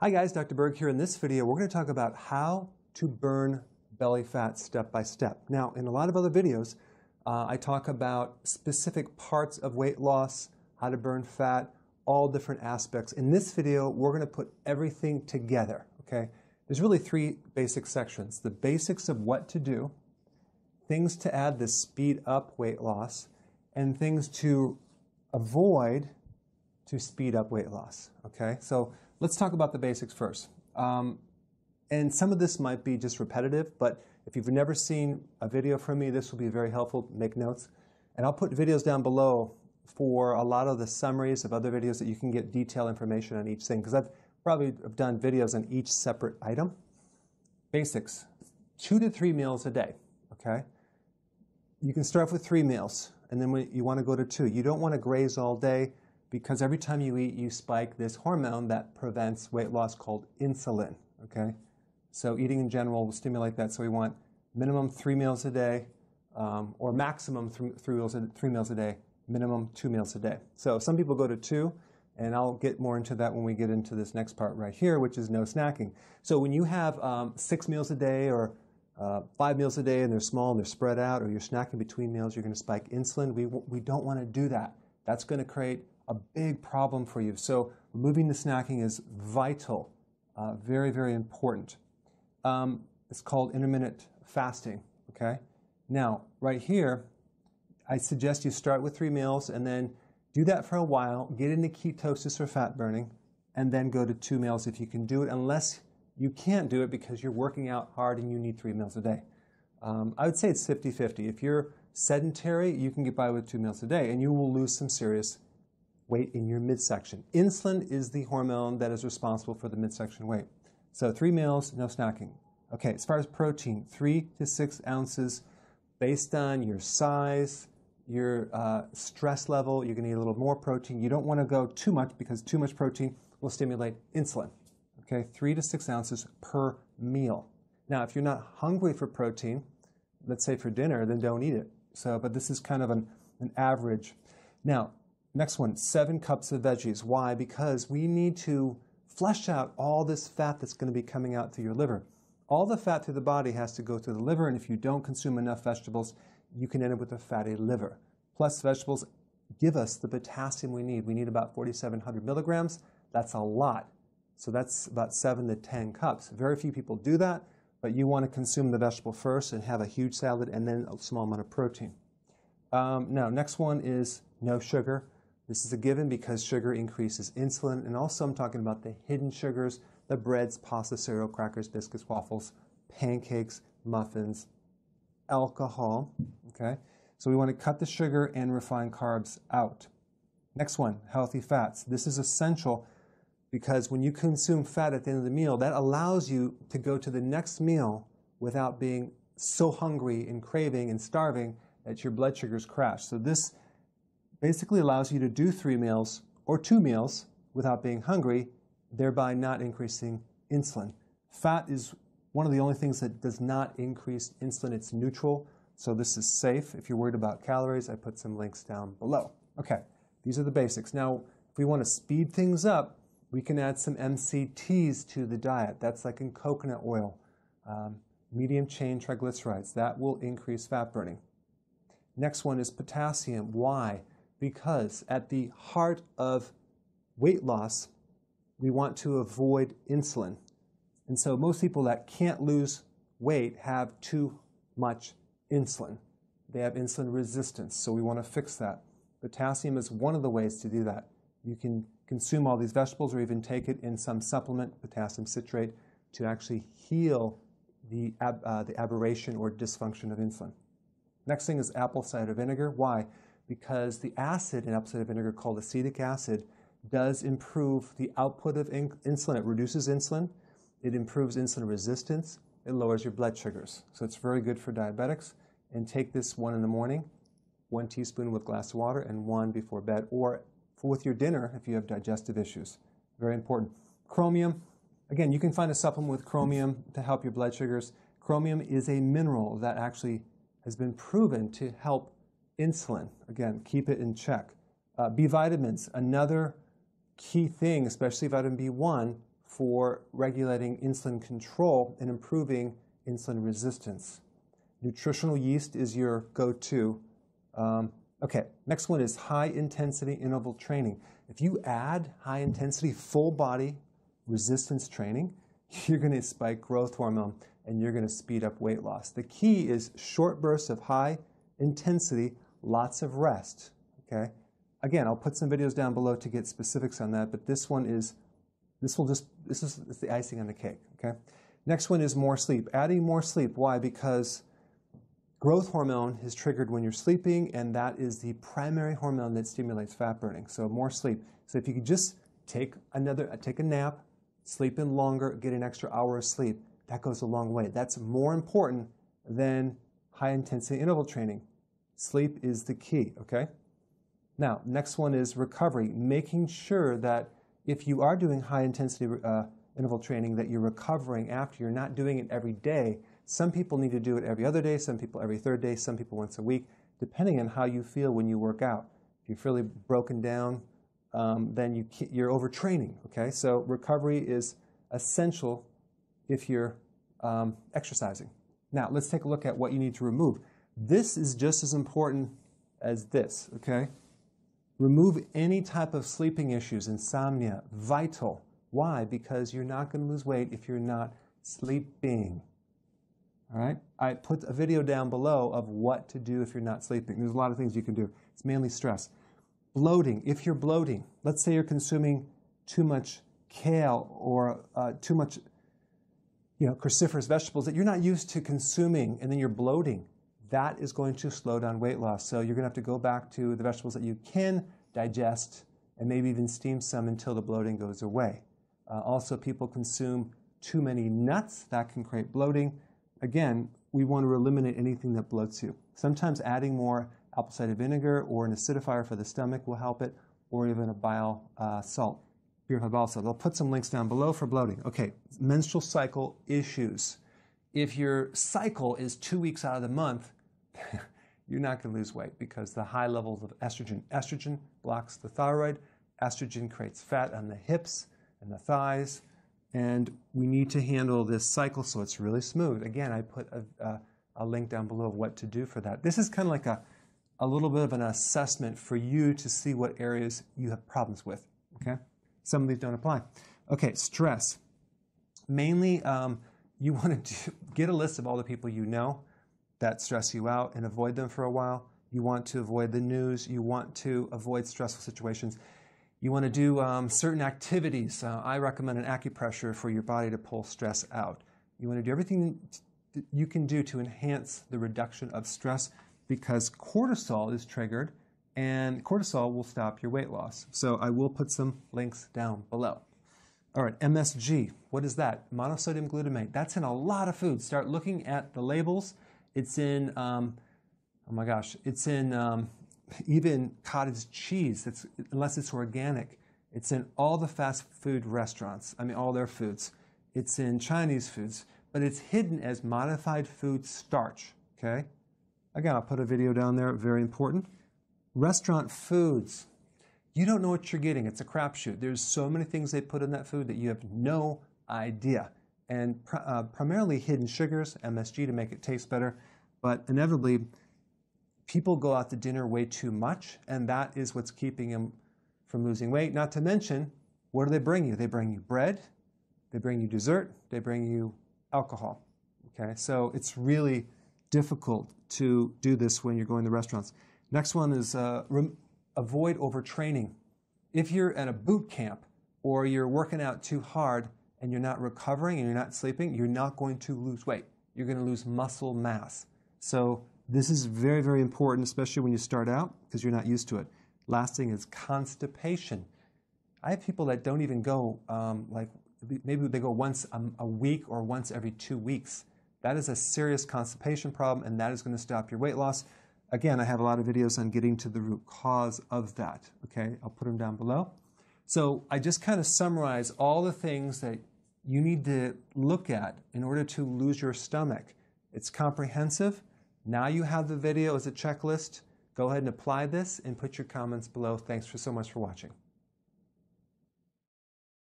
Hi guys, Dr. Berg here. In this video, we're going to talk about how to burn belly fat step by step. Now, in a lot of other videos, uh, I talk about specific parts of weight loss, how to burn fat, all different aspects. In this video, we're going to put everything together, okay? There's really three basic sections. The basics of what to do, things to add to speed up weight loss, and things to avoid to speed up weight loss, okay? So Let's talk about the basics first. Um, and some of this might be just repetitive, but if you've never seen a video from me, this will be very helpful. Make notes. And I'll put videos down below for a lot of the summaries of other videos that you can get detailed information on each thing, because I've probably done videos on each separate item. Basics, two to three meals a day, okay? You can start off with three meals, and then you want to go to two. You don't want to graze all day because every time you eat, you spike this hormone that prevents weight loss called insulin, okay? So eating in general will stimulate that. So we want minimum three meals a day um, or maximum th three, meals a, three meals a day, minimum two meals a day. So some people go to two, and I'll get more into that when we get into this next part right here, which is no snacking. So when you have um, six meals a day or uh, five meals a day and they're small and they're spread out or you're snacking between meals, you're going to spike insulin. We, we don't want to do that. That's going to create a big problem for you. So removing the snacking is vital, uh, very, very important. Um, it's called intermittent fasting, okay? Now, right here, I suggest you start with three meals and then do that for a while, get into ketosis or fat burning, and then go to two meals if you can do it, unless you can't do it because you're working out hard and you need three meals a day. Um, I would say it's 50 50. If you're sedentary, you can get by with two meals a day and you will lose some serious weight in your midsection. Insulin is the hormone that is responsible for the midsection weight. So three meals, no snacking. Okay, as far as protein, three to six ounces based on your size, your uh, stress level, you're gonna need a little more protein. You don't wanna go too much because too much protein will stimulate insulin. Okay, three to six ounces per meal. Now, if you're not hungry for protein, let's say for dinner, then don't eat it. So, but this is kind of an, an average. Now, Next one, seven cups of veggies. Why? Because we need to flush out all this fat that's going to be coming out through your liver. All the fat through the body has to go through the liver, and if you don't consume enough vegetables, you can end up with a fatty liver. Plus, vegetables give us the potassium we need. We need about 4,700 milligrams. That's a lot. So that's about 7 to 10 cups. Very few people do that, but you want to consume the vegetable first and have a huge salad and then a small amount of protein. Um, now, next one is no sugar. This is a given because sugar increases insulin, and also I'm talking about the hidden sugars, the breads, pasta, cereal, crackers, biscuits, waffles, pancakes, muffins, alcohol, okay? So we want to cut the sugar and refined carbs out. Next one, healthy fats. This is essential because when you consume fat at the end of the meal, that allows you to go to the next meal without being so hungry and craving and starving that your blood sugars crash. So this basically allows you to do three meals or two meals without being hungry, thereby not increasing insulin. Fat is one of the only things that does not increase insulin. It's neutral, so this is safe. If you're worried about calories, I put some links down below. Okay, these are the basics. Now, if we want to speed things up, we can add some MCTs to the diet. That's like in coconut oil, um, medium chain triglycerides. That will increase fat burning. Next one is potassium. Why? because at the heart of weight loss, we want to avoid insulin. And so most people that can't lose weight have too much insulin. They have insulin resistance, so we want to fix that. Potassium is one of the ways to do that. You can consume all these vegetables or even take it in some supplement, potassium citrate, to actually heal the, ab- uh, the aberration or dysfunction of insulin. Next thing is apple cider vinegar. Why? because the acid in apple cider vinegar called acetic acid does improve the output of in insulin. It reduces insulin, it improves insulin resistance, it lowers your blood sugars. So it's very good for diabetics. And take this one in the morning, one teaspoon with glass of water, and one before bed, or with your dinner if you have digestive issues. Very important. Chromium, again, you can find a supplement with chromium to help your blood sugars. Chromium is a mineral that actually has been proven to help Insulin, again, keep it in check. Uh, B vitamins, another key thing, especially vitamin B1, for regulating insulin control and improving insulin resistance. Nutritional yeast is your go to. Um, okay, next one is high intensity interval training. If you add high intensity full body resistance training, you're going to spike growth hormone and you're going to speed up weight loss. The key is short bursts of high intensity, lots of rest, okay? Again, I'll put some videos down below to get specifics on that, but this one is, this will just, this is the icing on the cake, okay? Next one is more sleep. Adding more sleep, why? Because growth hormone is triggered when you're sleeping, and that is the primary hormone that stimulates fat burning, so more sleep. So if you could just take another, take a nap, sleep in longer, get an extra hour of sleep, that goes a long way. That's more important than high intensity interval training. Sleep is the key, okay? Now, next one is recovery, making sure that if you are doing high intensity uh, interval training, that you're recovering after. You're not doing it every day. Some people need to do it every other day, some people every third day, some people once a week, depending on how you feel when you work out. If you are really broken down, um, then you, you're overtraining, okay? So recovery is essential if you're um, exercising. Now, let's take a look at what you need to remove. This is just as important as this, okay? Remove any type of sleeping issues, insomnia, vital. Why? Because you're not going to lose weight if you're not sleeping. All right? I put a video down below of what to do if you're not sleeping. There's a lot of things you can do. It's mainly stress. Bloating. If you're bloating, let's say you're consuming too much kale or uh, too much you know, cruciferous vegetables that you're not used to consuming and then you're bloating that is going to slow down weight loss. So you're going to have to go back to the vegetables that you can digest and maybe even steam some until the bloating goes away. Uh, also, people consume too many nuts. That can create bloating. Again, we want to eliminate anything that bloats you. Sometimes adding more apple cider vinegar or an acidifier for the stomach will help it, or even a bile uh, salt, purified bile salt. I'll put some links down below for bloating. Okay, menstrual cycle issues. If your cycle is two weeks out of the month, you're not going to lose weight because the high levels of estrogen. Estrogen blocks the thyroid, estrogen creates fat on the hips and the thighs, and we need to handle this cycle so it's really smooth. Again, I put a, a, a link down below of what to do for that. This is kind of like a, a little bit of an assessment for you to see what areas you have problems with. Okay, some of these don't apply. Okay, stress. Mainly, um, you want to get a list of all the people you know that stress you out and avoid them for a while. You want to avoid the news. You want to avoid stressful situations. You want to do um, certain activities. Uh, I recommend an acupressure for your body to pull stress out. You want to do everything that you can do to enhance the reduction of stress because cortisol is triggered and cortisol will stop your weight loss. So I will put some links down below. All right, MSG. What is that? Monosodium glutamate. That's in a lot of foods. Start looking at the labels it's in, um, oh my gosh, it's in um, even cottage cheese, it's, unless it's organic. It's in all the fast food restaurants, I mean, all their foods. It's in Chinese foods, but it's hidden as modified food starch, okay? Again, I'll put a video down there, very important. Restaurant foods. You don't know what you're getting. It's a crapshoot. There's so many things they put in that food that you have no idea and pr uh, primarily hidden sugars, MSG to make it taste better. But inevitably, people go out to dinner way too much, and that is what's keeping them from losing weight. Not to mention, what do they bring you? They bring you bread, they bring you dessert, they bring you alcohol. Okay, so it's really difficult to do this when you're going to restaurants. Next one is uh, avoid overtraining. If you're at a boot camp or you're working out too hard, and you're not recovering and you're not sleeping, you're not going to lose weight. You're going to lose muscle mass. So this is very, very important, especially when you start out because you're not used to it. Last thing is constipation. I have people that don't even go, um, like maybe they go once a, a week or once every two weeks. That is a serious constipation problem, and that is going to stop your weight loss. Again, I have a lot of videos on getting to the root cause of that. Okay, I'll put them down below. So I just kind of summarize all the things that you need to look at in order to lose your stomach. It's comprehensive. Now you have the video as a checklist. Go ahead and apply this and put your comments below. Thanks for so much for watching.